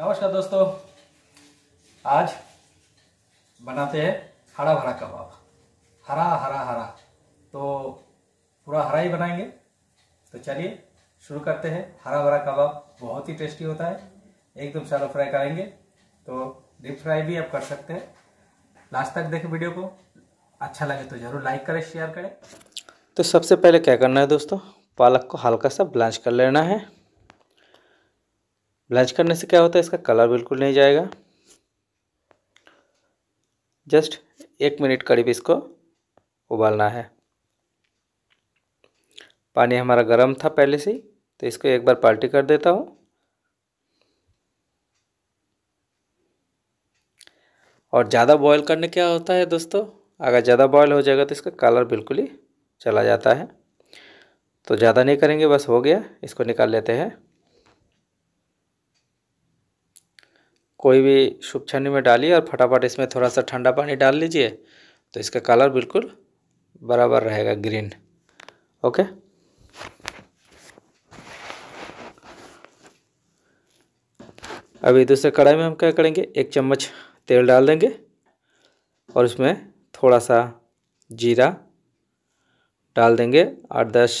नमस्कार दोस्तों आज बनाते हैं हरा भरा कबाब हरा हरा हरा तो पूरा हरा ही बनाएंगे तो चलिए शुरू करते हैं हरा भरा कबाब बहुत ही टेस्टी होता है एकदम शैलो फ्राई करेंगे तो डीप फ्राई भी आप कर सकते हैं लास्ट तक देखें वीडियो को अच्छा लगे तो ज़रूर लाइक करें शेयर करें तो सबसे पहले क्या करना है दोस्तों पालक को हल्का सा ब्लांच कर लेना है ब्लंच करने से क्या होता है इसका कलर बिल्कुल नहीं जाएगा जस्ट एक मिनट करीब इसको उबालना है पानी हमारा गर्म था पहले से तो इसको एक बार पाल्टी कर देता हूँ और ज़्यादा बॉयल करने क्या होता है दोस्तों अगर ज़्यादा बॉयल हो जाएगा तो इसका कलर बिल्कुल ही चला जाता है तो ज़्यादा नहीं करेंगे बस हो गया इसको निकाल लेते हैं कोई भी शुभ छन्नी में डालिए और फटाफट इसमें थोड़ा सा ठंडा पानी डाल लीजिए तो इसका कलर बिल्कुल बराबर रहेगा ग्रीन ओके अभी दूसरे कढ़ाई में हम क्या करेंगे एक चम्मच तेल डाल देंगे और उसमें थोड़ा सा जीरा डाल देंगे आठ दस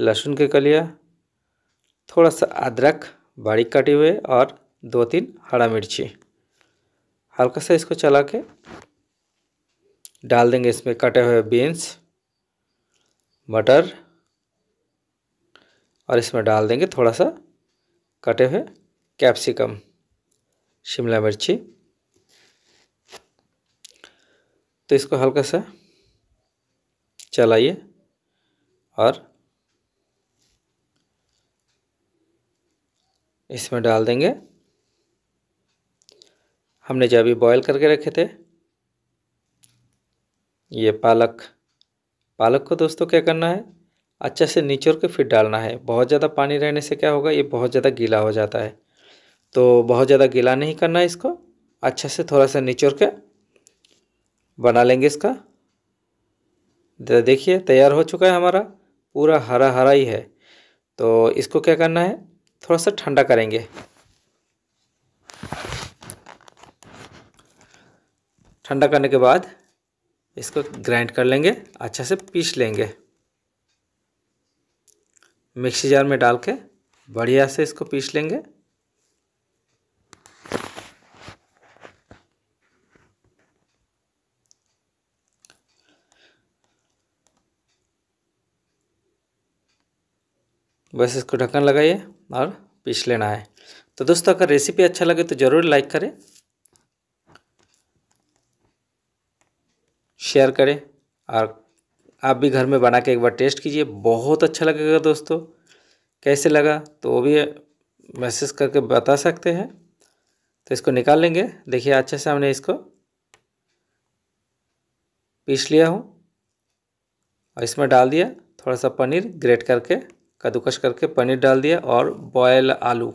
लहसुन के कलिया थोड़ा सा अदरक बारीक कटे हुए और दो तीन हरा मिर्ची हल्का सा इसको चला के डाल देंगे इसमें कटे हुए बीन्स मटर और इसमें डाल देंगे थोड़ा सा कटे हुए कैप्सिकम शिमला मिर्ची तो इसको हल्का सा चलाइए और इसमें डाल देंगे हमने जो अभी बॉयल करके रखे थे ये पालक पालक को दोस्तों क्या करना है अच्छे से निचोड़ के फिर डालना है बहुत ज़्यादा पानी रहने से क्या होगा ये बहुत ज़्यादा गीला हो जाता है तो बहुत ज़्यादा गीला नहीं करना है इसको अच्छे से थोड़ा सा निचोड़ के बना लेंगे इसका देखिए तैयार हो चुका है हमारा पूरा हरा हरा ही है तो इसको क्या करना है थोड़ा सा ठंडा करेंगे ठंडा करने के बाद इसको ग्राइंड कर लेंगे अच्छा से पीस लेंगे मिक्सी जार में डाल के बढ़िया से इसको पीस लेंगे बस इसको ढक्कन लगाइए और पीस लेना है तो दोस्तों अगर रेसिपी अच्छा लगे तो ज़रूर लाइक करें शेयर करें और आप भी घर में बना के एक बार टेस्ट कीजिए बहुत अच्छा लगेगा दोस्तों कैसे लगा तो वो भी मैसेज करके बता सकते हैं तो इसको निकाल लेंगे देखिए अच्छे से हमने इसको पीस लिया हूँ और इसमें डाल दिया थोड़ा सा पनीर ग्रेट करके कद्दूकस करके पनीर डाल दिया और बॉयल आलू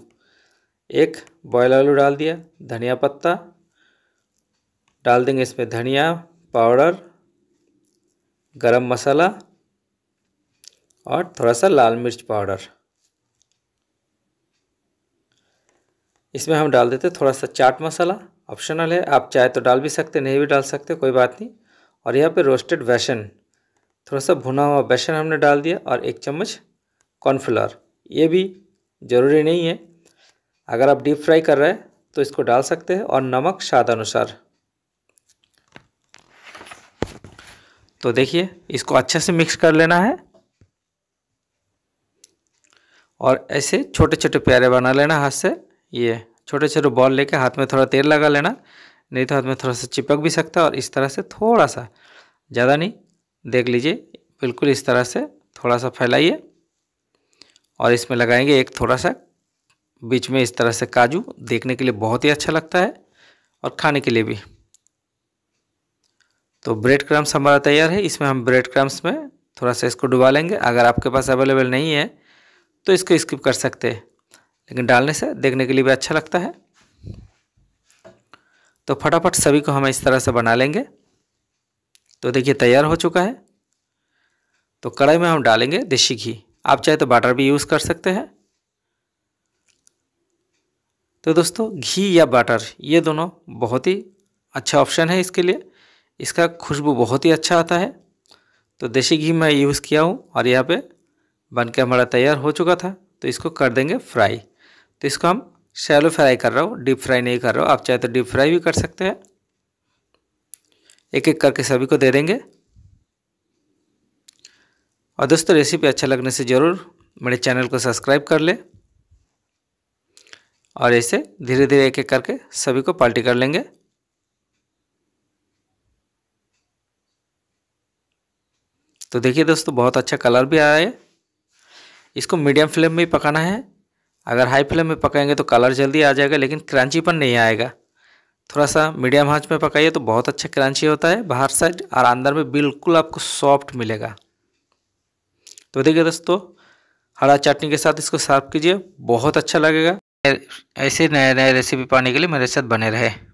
एक बॉयल आलू डाल दिया धनिया पत्ता डाल देंगे इसमें धनिया पाउडर गरम मसाला और थोड़ा सा लाल मिर्च पाउडर इसमें हम डाल देते थोड़ा सा चाट मसाला ऑप्शनल है आप चाहे तो डाल भी सकते नहीं भी डाल सकते कोई बात नहीं और यहाँ पे रोस्टेड बेसन थोड़ा सा भुना हुआ बेसन हमने डाल दिया और एक चम्मच कॉर्नफ्लावर ये भी ज़रूरी नहीं है अगर आप डीप फ्राई कर रहे हैं तो इसको डाल सकते हैं और नमक स्वाद अनुसार तो देखिए इसको अच्छे से मिक्स कर लेना है और ऐसे छोटे छोटे प्यारे बना लेना हाथ से ये छोटे छोटे बॉल लेके हाथ में थोड़ा तेल लगा लेना नहीं तो हाथ में थोड़ा सा चिपक भी सकता है और इस तरह से थोड़ा सा ज़्यादा नहीं देख लीजिए बिल्कुल इस तरह से थोड़ा सा फैलाइए और इसमें लगाएंगे एक थोड़ा सा बीच में इस तरह से काजू देखने के लिए बहुत ही अच्छा लगता है और खाने के लिए भी तो ब्रेड क्रम्स हमारा तैयार है इसमें हम ब्रेड क्रम्स में थोड़ा सा इसको डुबा लेंगे अगर आपके पास अवेलेबल नहीं है तो इसको स्किप कर सकते हैं लेकिन डालने से देखने के लिए भी अच्छा लगता है तो फटाफट सभी को हम इस तरह से बना लेंगे तो देखिए तैयार हो चुका है तो कढ़ाई में हम डालेंगे देसी घी आप चाहे तो बटर भी यूज़ कर सकते हैं तो दोस्तों घी या बटर ये दोनों बहुत ही अच्छा ऑप्शन है इसके लिए इसका खुशबू बहुत ही अच्छा आता है तो देसी घी मैं यूज़ किया हूँ और यहाँ पे बन के हमारा तैयार हो चुका था तो इसको कर देंगे फ्राई तो इसको हम शैलो फ्राई कर रहा हूँ डीप फ्राई नहीं कर रहा हूँ आप चाहे तो डीप फ्राई भी कर सकते हैं एक एक करके सभी को दे देंगे और दोस्तों रेसिपी अच्छा लगने से ज़रूर मेरे चैनल को सब्सक्राइब कर ले और ऐसे धीरे धीरे एक एक करके सभी को पार्टी कर लेंगे तो देखिए दोस्तों बहुत अच्छा कलर भी आया है इसको मीडियम फ्लेम में ही पकाना है अगर हाई फ्लेम में पकाएंगे तो कलर जल्दी आ जाएगा लेकिन पर नहीं आएगा थोड़ा सा मीडियम हाँच में पकाइए तो बहुत अच्छा क्रंची होता है बाहर साइड और अंदर में बिल्कुल आपको सॉफ्ट मिलेगा तो देखिए दोस्तों हरा चटनी के साथ इसको सर्व कीजिए बहुत अच्छा लगेगा ऐसे नए नए रेसिपी पाने के लिए मेरे साथ बने रहे